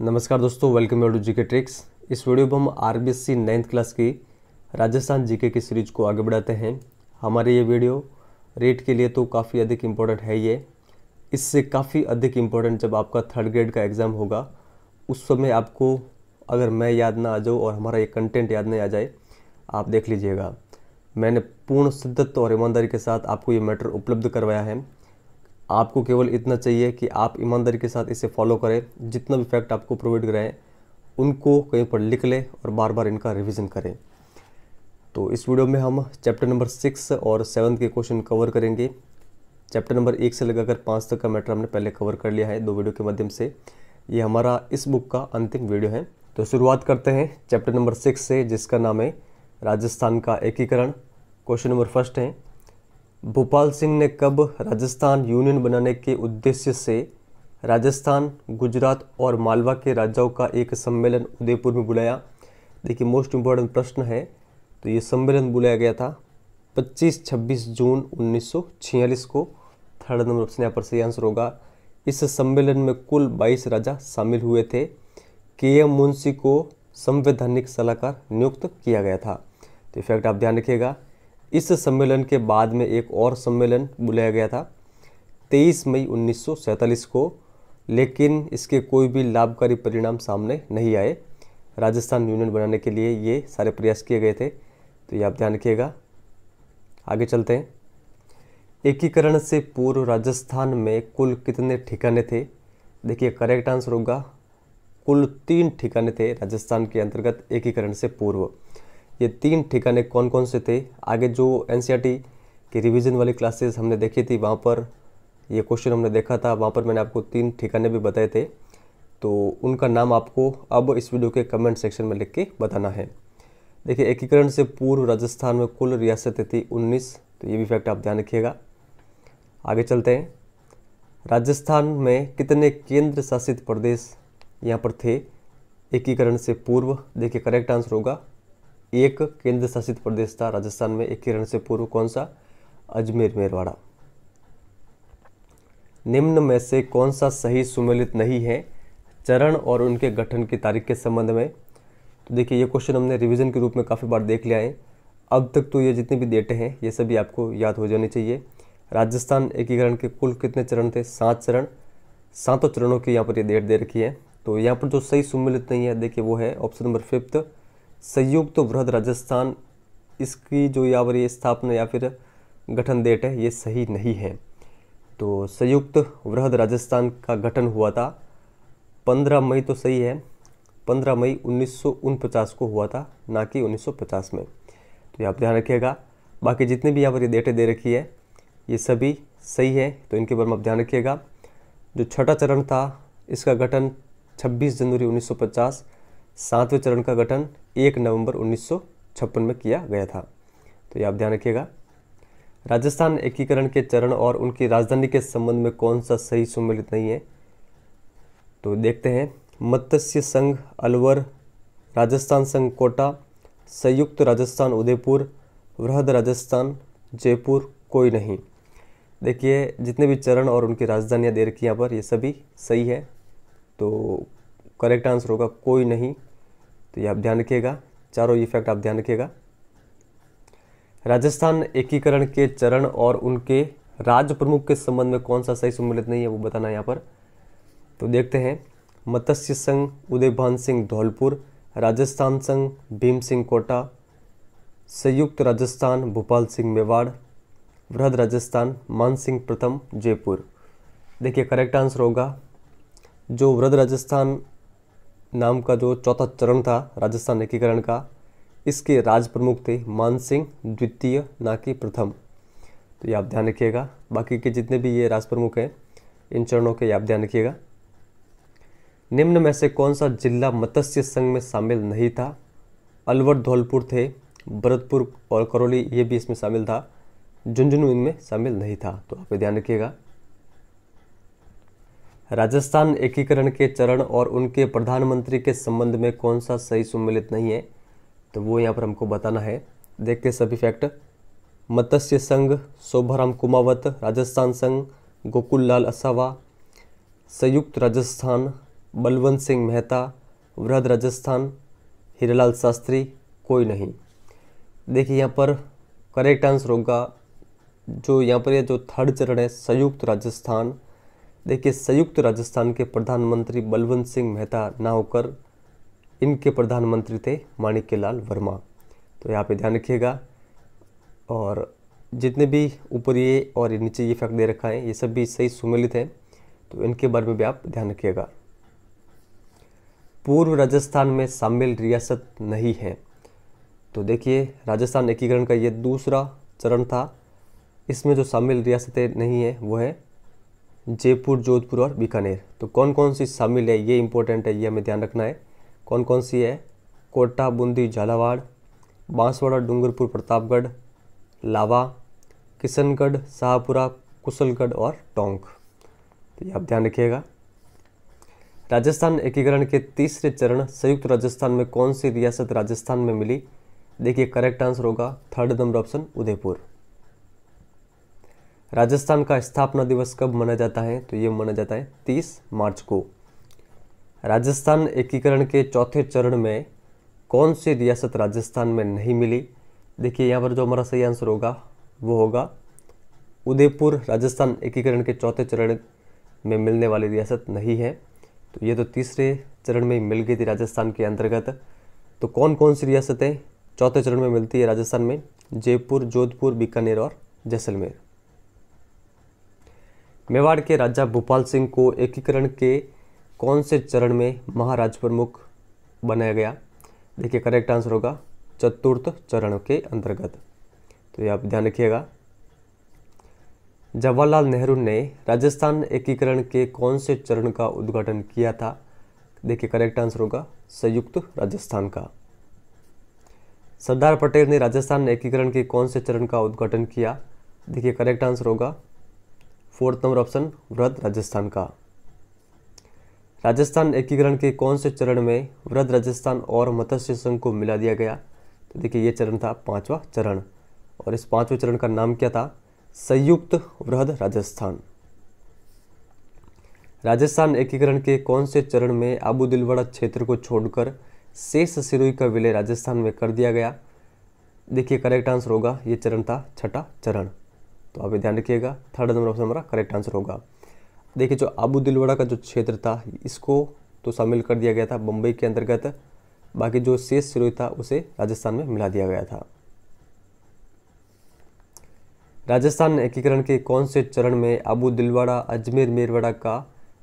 नमस्कार दोस्तों welcome you to GK tricks इस वीडियो में हम R B S C ninth class की राजस्थान जीके की सीरीज को आगे बढ़ाते हैं हमारे ये वीडियो रेट के लिए तो काफ़ी अधिक इम्पोर्टेंट है ये इससे काफ़ी अधिक इम्पोर्टेंट जब आपका थर्ड ग्रेड का एग्ज़ाम होगा उस समय आपको अगर मैं याद ना आ जाऊँ और हमारा ये कंटेंट याद नहीं आ जाए आप देख लीजिएगा मैंने पूर्ण शिद्दत और ईमानदारी के साथ आपको ये मैटर उपलब्ध करवाया है आपको केवल इतना चाहिए कि आप ईमानदारी के साथ इसे फॉलो करें जितना भी फैक्ट आपको प्रोवाइड कराएँ उनको कहीं पर लिख लें और बार बार इनका रिविज़न करें तो इस वीडियो में हम चैप्टर नंबर सिक्स और सेवन्थ के क्वेश्चन कवर करेंगे चैप्टर नंबर एक से लगाकर पाँच तक का मैटर हमने पहले कवर कर लिया है दो वीडियो के माध्यम से ये हमारा इस बुक का अंतिम वीडियो है तो शुरुआत करते हैं चैप्टर नंबर सिक्स से जिसका नाम है राजस्थान का एकीकरण क्वेश्चन नंबर फर्स्ट है भोपाल सिंह ने कब राजस्थान यूनियन बनाने के उद्देश्य से राजस्थान गुजरात और मालवा के राजाओं का एक सम्मेलन उदयपुर में बुलाया देखिए मोस्ट इम्पॉर्टेंट प्रश्न है तो ये सम्मेलन बुलाया गया था 25-26 जून 1946 को थर्ड नंबर ऑप्शन यहाँ पर सही आंसर होगा इस सम्मेलन में कुल 22 राजा शामिल हुए थे के एम मुंशी को संवैधानिक सलाहकार नियुक्त किया गया था तो इफेक्ट आप ध्यान रखिएगा इस सम्मेलन के बाद में एक और सम्मेलन बुलाया गया था 23 मई 1947 को लेकिन इसके कोई भी लाभकारी परिणाम सामने नहीं आए राजस्थान यूनियन बनाने के लिए ये सारे प्रयास किए गए थे तो ये आप ध्यान रखिएगा आगे चलते हैं एकीकरण से पूर्व राजस्थान में कुल कितने ठिकाने थे देखिए करेक्ट आंसर होगा कुल तीन ठिकाने थे राजस्थान के अंतर्गत एकीकरण से पूर्व ये तीन ठिकाने कौन कौन से थे आगे जो एन की रिविज़न वाली क्लासेस हमने देखी थी वहाँ पर ये क्वेश्चन हमने देखा था वहाँ पर मैंने आपको तीन ठिकाने भी बताए थे तो उनका नाम आपको अब इस वीडियो के कमेंट सेक्शन में लिख के बताना है देखिए एकीकरण से पूर्व राजस्थान में कुल रियासतें थी 19 तो ये भी फैक्ट आप ध्यान रखिएगा आगे चलते हैं राजस्थान में कितने केंद्र शासित प्रदेश यहाँ पर थे एकीकरण से पूर्व देखिए करेक्ट आंसर होगा एक केंद्र शासित प्रदेश था राजस्थान में एक से पूर्व कौन सा अजमेर मेरवाड़ा निम्न में से कौन सा सही सुमेलित नहीं है चरण और उनके गठन की तारीख के संबंध में तो देखिए ये क्वेश्चन हमने रिवीजन के रूप में काफ़ी बार देख लिया है अब तक तो ये जितने भी डेटे हैं ये सभी आपको याद हो जाने चाहिए राजस्थान एकीकरण के कुल कितने चरण थे सात चरण सातों चरणों की यहाँ पर ये डेट दे रखी है तो यहाँ पर जो सही सुमेलित नहीं है देखिए वो है ऑप्शन नंबर फिफ्थ संयुक्त तो वृहद राजस्थान इसकी जो या फिर ये स्थापना या फिर गठन डेट है ये सही नहीं है तो संयुक्त वृहद राजस्थान का गठन हुआ था 15 मई तो सही है 15 मई उन्नीस को हुआ था ना कि 1950 में तो ये आप ध्यान रखिएगा बाकी जितने भी यहाँ पर ये डेटें दे रखी है ये सभी सही है तो इनके बारे में आप ध्यान रखिएगा जो छठा चरण था इसका गठन 26 जनवरी सातवें चरण का गठन एक नवंबर उन्नीस में किया गया था तो ये आप ध्यान रखिएगा राजस्थान एकीकरण के चरण और उनकी राजधानी के संबंध में कौन सा सही सम्मिलित नहीं है तो देखते हैं मत्स्य संघ अलवर राजस्थान संघ कोटा संयुक्त राजस्थान उदयपुर वृहद राजस्थान जयपुर कोई नहीं देखिए जितने भी चरण और उनकी राजधानियाँ दे रखी यहाँ पर ये सभी सही है तो करेक्ट आंसर होगा कोई नहीं तो ये आप ध्यान रखिएगा चारों इफेक्ट आप ध्यान रखिएगा राजस्थान एकीकरण के चरण और उनके राज प्रमुख के संबंध में कौन सा सही सम्मिलित नहीं है वो बताना यहाँ पर तो देखते हैं मत्स्य संघ उदयभान सिंह धौलपुर राजस्थान संघ भीम सिंह कोटा संयुक्त राजस्थान भोपाल सिंह मेवाड़ वृहद राजस्थान मान सिंह प्रथम जयपुर देखिए करेक्ट आंसर होगा जो वृद्ध राजस्थान नाम का जो चौथा चरण था राजस्थान एकीकरण का इसके राज प्रमुख थे मान सिंह द्वितीय ना कि प्रथम तो ये आप ध्यान रखिएगा बाकी के जितने भी ये राज प्रमुख हैं इन चरणों के आप ध्यान रखिएगा निम्न में से कौन सा जिला मत्स्य संघ में शामिल नहीं था अलवर धौलपुर थे भरतपुर और करौली ये भी इसमें शामिल था झुंझुनू इनमें शामिल नहीं था तो आप ध्यान रखिएगा राजस्थान एकीकरण के चरण और उनके प्रधानमंत्री के संबंध में कौन सा सही सम्मिलित नहीं है तो वो यहाँ पर हमको बताना है देखते सभी फैक्ट मत्स्य संघ शोभाराम कुमावत राजस्थान संघ गोकुल लाल असावा संयुक्त राजस्थान बलवंत सिंह मेहता वृहद राजस्थान हीरालाल शास्त्री कोई नहीं देखिए यहाँ पर करेक्ट आंसर होगा जो यहाँ पर ये यह जो थर्ड चरण है संयुक्त राजस्थान देखिए संयुक्त राजस्थान के प्रधानमंत्री बलवंत सिंह मेहता ना होकर इनके प्रधानमंत्री थे माणिक्य लाल वर्मा तो यहाँ पे ध्यान रखिएगा और जितने भी ऊपर ये और ये नीचे ये फैक्ट दे रखा है ये सब भी सही सुमेलित हैं तो इनके बारे में भी आप ध्यान रखिएगा पूर्व राजस्थान में शामिल रियासत नहीं है तो देखिए राजस्थान एकीकरण का ये दूसरा चरण था इसमें जो शामिल रियासतें नहीं है वो है जयपुर जोधपुर और बीकानेर तो कौन कौन सी शामिल है ये इम्पोर्टेंट है ये हमें ध्यान रखना है कौन कौन सी है कोटा बूंदी झालावाड़ बांसवाड़ा डूंगरपुर प्रतापगढ़ लावा किशनगढ़ शाहपुरा कुशलगढ़ और टोंक तो ये आप ध्यान रखिएगा राजस्थान एकीकरण के तीसरे चरण संयुक्त राजस्थान में कौन सी रियासत राजस्थान में मिली देखिए करेक्ट आंसर होगा third number option Udaipur Rajasthan का स्थापना दिवस कब मनाया जाता है तो ये मनाया जाता है तीस मार्च को राजस्थान एकीकरण के चौथे चरण में कौन सी रियासत राजस्थान में नहीं मिली देखिए यहाँ पर जो हमारा सही आंसर होगा वो होगा उदयपुर राजस्थान एकीकरण के चौथे चरण में मिलने वाली रियासत नहीं है तो ये तो तीसरे चरण में मिल गई थी राजस्थान के अंतर्गत तो कौन कौन सी रियासतें चौथे चरण में मिलती है राजस्थान में जयपुर जोधपुर बीकानेर और जैसलमेर मेवाड़ के राजा भोपाल सिंह को एकीकरण के कौन से चरण में महाराज प्रमुख बनाया गया देखिए करेक्ट आंसर होगा चतुर्थ चरण के अंतर्गत तो ये आप ध्यान रखिएगा जवाहरलाल नेहरू ने राजस्थान एकीकरण के कौन से चरण का उद्घाटन किया था देखिए करेक्ट आंसर होगा संयुक्त राजस्थान का सरदार पटेल ने राजस्थान एकीकरण के कौन से चरण का उद्घाटन किया देखिए करेक्ट आंसर होगा फोर्थ नंबर ऑप्शन वृद्ध राजस्थान का राजस्थान एकीकरण के कौन से चरण में वृद्ध राजस्थान और मत्स्य संघ को मिला दिया गया तो देखिए ये चरण था पांचवा चरण और इस पांचवें चरण का नाम क्या था संयुक्त वृहद राजस्थान राजस्थान एकीकरण के कौन से चरण में आबू दिलवाड़ा क्षेत्र को छोड़कर शेष सिरोई का विलय राजस्थान में कर दिया गया देखिए करेक्ट आंसर होगा ये चरण था छठा चरण तो आप ध्यान रखिएगा थर्ड नंबर ऑप्शन हमारा करेक्ट आंसर होगा देखिए जो आबू दिलवाड़ा का जो क्षेत्र था इसको तो शामिल कर दिया गया था बम्बई के अंतर्गत बाकी जो शेष सिरोही था उसे राजस्थान में मिला दिया गया था राजस्थान एकीकरण के कौन से चरण में आबू दिलवाड़ा अजमेर मेरवाड़ा का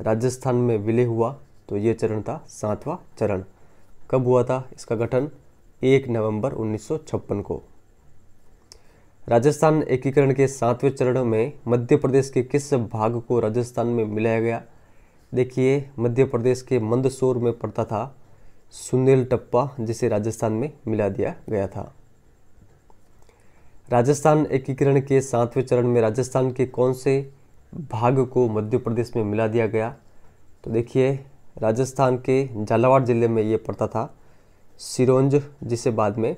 राजस्थान में विलय हुआ तो ये चरण था सातवां चरण कब हुआ था इसका गठन एक नवंबर 1956 को राजस्थान एकीकरण के सातवें चरण में मध्य प्रदेश के किस भाग को राजस्थान में मिलाया गया देखिए मध्य प्रदेश के मंदसौर में पड़ता था सुनील टप्पा जिसे राजस्थान में मिला दिया गया था राजस्थान एकीकरण के सातवें चरण में राजस्थान के कौन से भाग को मध्य प्रदेश में मिला दिया गया तो देखिए राजस्थान के झालावाड़ जिले में ये पड़ता था सिरोंज जिसे बाद में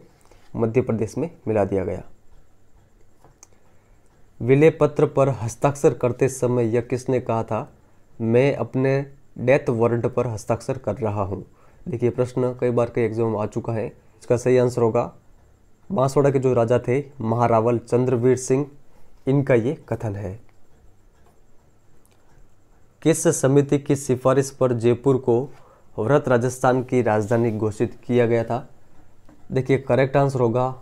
मध्य प्रदेश में मिला दिया गया विलय पत्र पर हस्ताक्षर करते समय यह किसने कहा था मैं अपने डेथ वारंट पर हस्ताक्षर कर रहा हूँ देखिए प्रश्न कई बार कई एग्जाम आ चुका है इसका सही आंसर होगा बांसवाड़ा के जो राजा थे महारावल चंद्रवीर सिंह इनका ये कथन है किस समिति की सिफारिश पर जयपुर को व्रत राजस्थान की राजधानी घोषित किया गया था देखिए करेक्ट आंसर होगा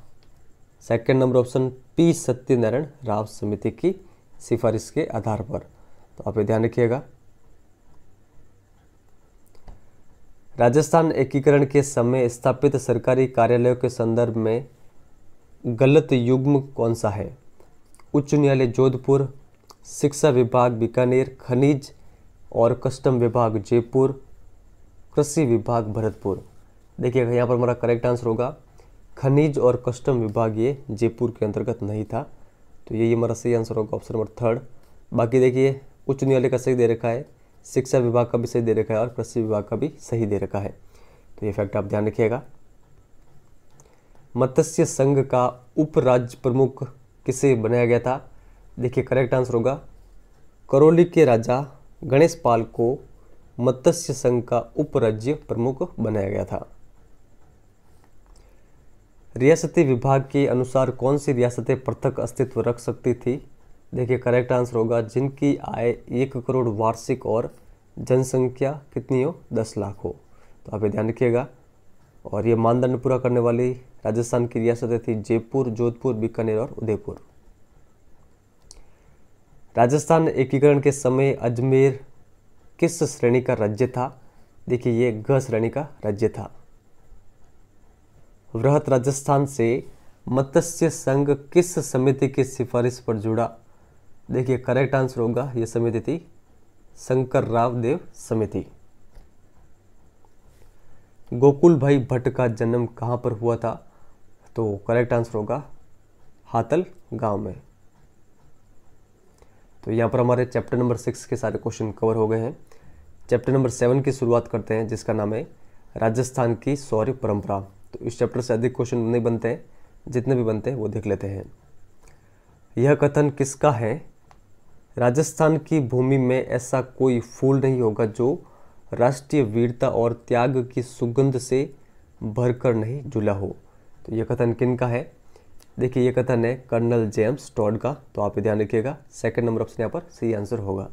second number option P Satyanarayan Rao समिति की सिफारिश के आधार पर तो आप ध्यान रखिएगा राजस्थान एकीकरण के समय स्थापित सरकारी कार्यालयों के संदर्भ में गलत युग्म कौन सा है उच्च न्यायालय जोधपुर शिक्षा विभाग बीकानेर खनिज और कस्टम विभाग जयपुर कृषि विभाग भरतपुर देखिएगा यहाँ पर हमारा करेक्ट आंसर होगा खनिज और कस्टम विभाग ये जयपुर के अंतर्गत नहीं था तो यही हमारा सही आंसर होगा ऑप्शन नंबर थर्ड बाकी देखिए उच्च न्यायालय का सही दे रखा है शिक्षा विभाग का भी सही दे रखा है और कृषि विभाग का भी सही दे रखा है तो ये फैक्ट आप ध्यान रखिएगा मत्स्य संघ का उपराज्य प्रमुख किसे बनाया गया था देखिए करेक्ट आंसर होगा करौली के राजा गणेश पाल को मत्स्य संघ का उपराज्य प्रमुख बनाया गया था रियासती विभाग के अनुसार कौन सी रियासतें पृथक अस्तित्व रख सकती थी देखिए करेक्ट आंसर होगा जिनकी आय एक करोड़ वार्षिक और जनसंख्या कितनी हो दस लाख हो तो आप ये ध्यान रखिएगा और ये मानदंड पूरा करने वाली राजस्थान की रियासतें थी जयपुर जोधपुर बीकानेर और उदयपुर राजस्थान एकीकरण के समय अजमेर किस श्रेणी का राज्य था देखिए ये ग श्रेणी का राज्य था वृहत राजस्थान से मत्स्य संघ किस समिति की सिफारिश पर जुड़ा देखिए करेक्ट आंसर होगा यह समिति थी शंकर राव देव समिति गोकुल भाई भट्ट का जन्म कहां पर हुआ था तो करेक्ट आंसर होगा हातल गांव में तो यहां पर हमारे चैप्टर नंबर सिक्स के सारे क्वेश्चन कवर हो गए हैं चैप्टर नंबर सेवन की शुरुआत करते हैं जिसका नाम है राजस्थान की सौर्य परंपरा तो इस चैप्टर से अधिक क्वेश्चन नहीं बनते हैं जितने भी बनते हैं वो देख लेते हैं यह कथन किसका है राजस्थान की भूमि में ऐसा कोई फूल नहीं होगा जो राष्ट्रीय वीरता और त्याग की सुगंध से भरकर नहीं जुला हो तो यह कथन किन का है देखिए यह कथन है कर्नल जेम्स टॉड का तो आप ध्यान रखिएगा सेकंड नंबर ऑप्शन यहाँ पर सही आंसर होगा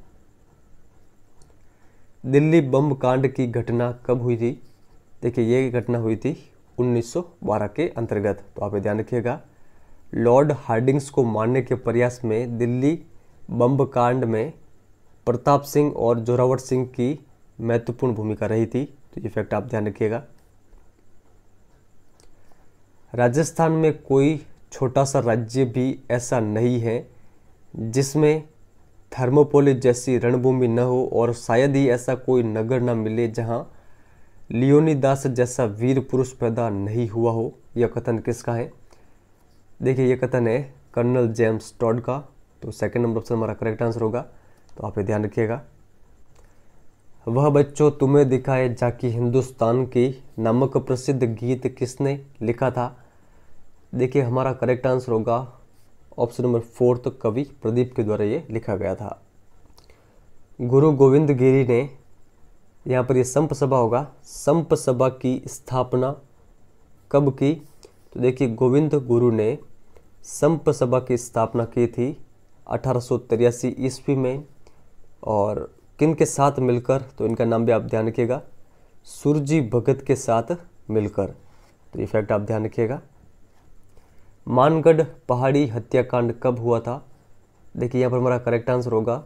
दिल्ली बम कांड की घटना कब हुई थी देखिए ये घटना हुई थी 1912 के अंतर्गत तो आप ध्यान रखिएगा लॉर्ड हार्डिंग्स को मारने के प्रयास में दिल्ली बम्ब कांड में प्रताप सिंह और जोरावर सिंह की महत्वपूर्ण भूमिका रही थी तो ये फैक्ट आप ध्यान रखिएगा राजस्थान में कोई छोटा सा राज्य भी ऐसा नहीं है जिसमें थर्मोपोलिस जैसी रणभूमि न हो और शायद ही ऐसा कोई नगर न मिले जहां लियोनीदास जैसा वीर पुरुष पैदा नहीं हुआ हो यह कथन किसका है देखिए यह कथन है कर्नल जेम्स टॉड का तो सेकंड नंबर ऑप्शन हमारा करेक्ट आंसर होगा तो आप ये ध्यान रखिएगा वह बच्चों तुम्हें दिखाए जाकि हिंदुस्तान की नामक प्रसिद्ध गीत किसने लिखा था देखिए हमारा करेक्ट आंसर होगा ऑप्शन नंबर फोर्थ कवि प्रदीप के द्वारा ये लिखा गया था गुरु गोविंद गिरी ने यहाँ पर ये संप सभा होगा संप सभा की स्थापना कब की तो देखिए गोविंद गुरु ने संप सभा की स्थापना की थी अठारह ईस्वी में और किन के साथ मिलकर तो इनका नाम भी आप ध्यान रखिएगा सूर्जी भगत के साथ मिलकर तो ये फैक्ट आप ध्यान रखिएगा मानगढ़ पहाड़ी हत्याकांड कब हुआ था देखिए यहाँ पर हमारा करेक्ट आंसर होगा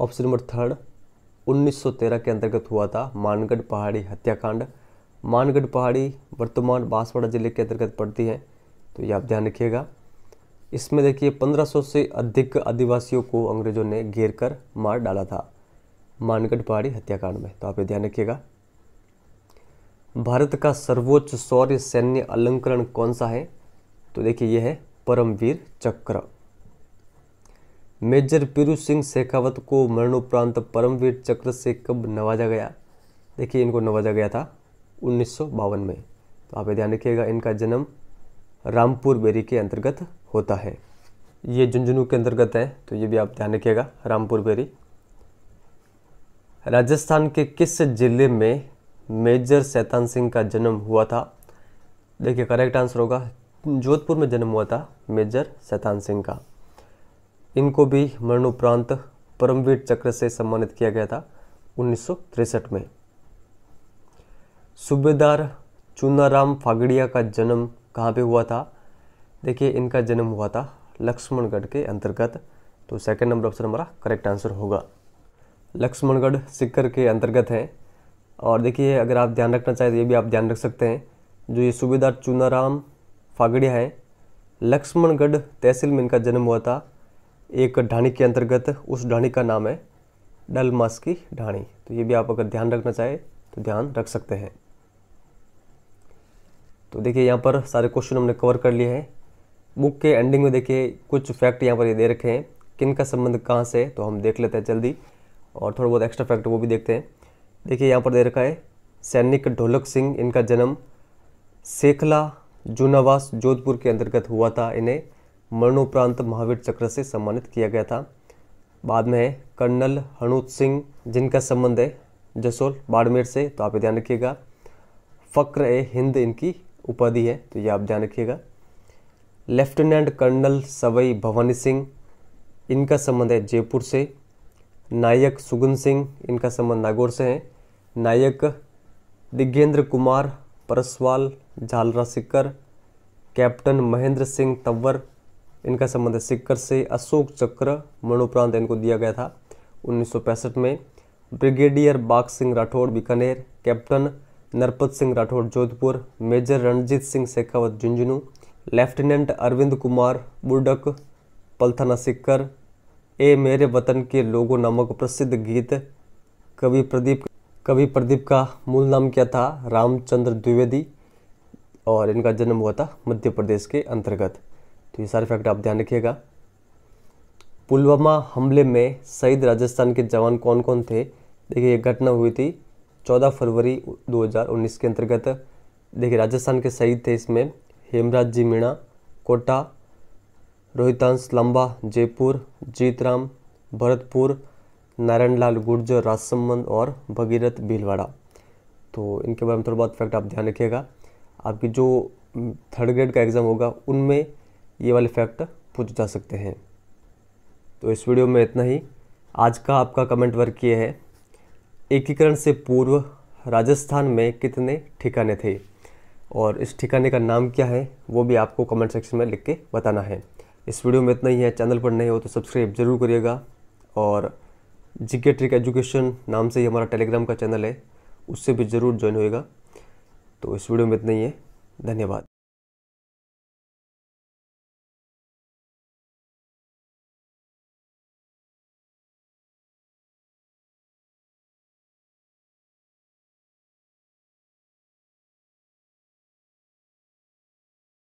ऑप्शन नंबर थर्ड 1913 के अंतर्गत हुआ था मानगढ़ पहाड़ी हत्याकांड मानगढ़ पहाड़ी वर्तमान बांसवाड़ा जिले के अंतर्गत पड़ती है तो ये आप ध्यान रखिएगा इसमें देखिए 1500 से अधिक आदिवासियों को अंग्रेजों ने घेर कर मार डाला था मानगढ़ पहाड़ी हत्याकांड में तो आप ये ध्यान रखिएगा भारत का सर्वोच्च शौर्य सैन्य अलंकरण कौन सा है तो देखिए यह है परमवीर चक्र मेजर पीरू सिंह शेखावत को मरणोपरांत परमवीर चक्र से कब नवाजा गया देखिए इनको नवाजा गया था उन्नीस में तो आप ध्यान रखिएगा इनका जन्म रामपुर बेरी के अंतर्गत होता है ये झुंझुनू के अंतर्गत है तो ये भी आप ध्यान रखिएगा रामपुर बेरी राजस्थान के किस जिले में मेजर सैतान सिंह का जन्म हुआ था देखिए करेक्ट आंसर होगा जोधपुर में जन्म हुआ था मेजर सैतान सिंह का इनको भी मरणोपरांत परमवीर चक्र से सम्मानित किया गया था उन्नीस में सूबेदार चूनाराम फागड़िया का जन्म कहाँ पे हुआ था देखिए इनका जन्म हुआ था लक्ष्मणगढ़ के अंतर्गत तो सेकंड नंबर ऑप्शन हमारा करेक्ट आंसर होगा लक्ष्मणगढ़ सिक्कर के अंतर्गत है और देखिए अगर आप ध्यान रखना चाहें तो ये भी आप ध्यान रख सकते हैं जो ये सूबेदार चूनाराम फागड़िया है लक्ष्मणगढ़ तहसील में इनका जन्म हुआ था एक ढाणी के अंतर्गत उस ढाणी का नाम है डल मास की ढाणी तो ये भी आप अगर ध्यान रखना चाहें तो ध्यान रख सकते हैं तो देखिए यहाँ पर सारे क्वेश्चन हमने कवर कर लिए हैं बुक के एंडिंग में देखिए कुछ फैक्ट यहाँ पर ये दे रखे हैं किन का संबंध कहाँ से तो हम देख लेते हैं जल्दी और थोड़ा बहुत एक्स्ट्रा फैक्ट वो भी देखते हैं देखिए यहाँ पर दे रखा है सैनिक ढोलक सिंह इनका जन्म सेखला जूनावास जोधपुर के अंतर्गत हुआ था इन्हें मरणोपरांत महावीर चक्र से सम्मानित किया गया था बाद में है कर्नल हनुत सिंह जिनका संबंध है जसोल बाड़मेर से तो आप ध्यान रखिएगा फ़क्र ए हिंद इनकी उपाधि है तो ये आप ध्यान रखिएगा लेफ्टिनेंट कर्नल सवई भवानी सिंह इनका संबंध है जयपुर से नायक सुगन सिंह इनका संबंध नागौर से है नायक दिग्गेंद्र कुमार परसवाल झालरा सिक्कर कैप्टन महेंद्र सिंह तंवर इनका संबंध है सिक्कर से अशोक चक्र मरणोपरांत इनको दिया गया था उन्नीस में brigadier Bagh Singh Rathore Bikaner captain Narpat Singh Rathore Jodhpur major Ranjit Singh Shekhawat Jhunjhunu lieutenant Arvind Kumar Budak Palthana Sikar ए मेरे वतन के लोगों नामक प्रसिद्ध गीत कवि प्रदीप कवि प्रदीप का मूल नाम क्या था रामचंद्र द्विवेदी और इनका जन्म हुआ था मध्य प्रदेश के अंतर्गत तो ये सारे फैक्ट आप ध्यान रखिएगा पुलवामा हमले में शहीद राजस्थान के जवान कौन कौन थे देखिए ये घटना हुई थी 14 फरवरी 2019 के अंतर्गत देखिए राजस्थान के शहीद थे इसमें हेमराज जी मीणा कोटा रोहितांश लंबा जयपुर जीतराम भरतपुर नारायणलाल गुर्जर राजसमंद और भगीरथ भीलवाड़ा तो इनके बारे में थोड़ा बहुत फैक्ट आप ध्यान रखिएगा आपकी जो थर्ड ग्रेड का एग्ज़ाम होगा उनमें ये वाले फैक्ट पूछ जा सकते हैं तो इस वीडियो में इतना ही आज का आपका कमेंट वर्क ये है एकीकरण से पूर्व राजस्थान में कितने ठिकाने थे और इस ठिकाने का नाम क्या है वो भी आपको कमेंट सेक्शन में लिख के बताना है इस वीडियो में इतना ही है चैनल पर नए हो तो सब्सक्राइब जरूर करिएगा और जीके ट्रिक एजुकेशन नाम से ही हमारा टेलीग्राम का चैनल है उससे भी ज़रूर ज्वाइन होएगा तो इस वीडियो में इतना ही है धन्यवाद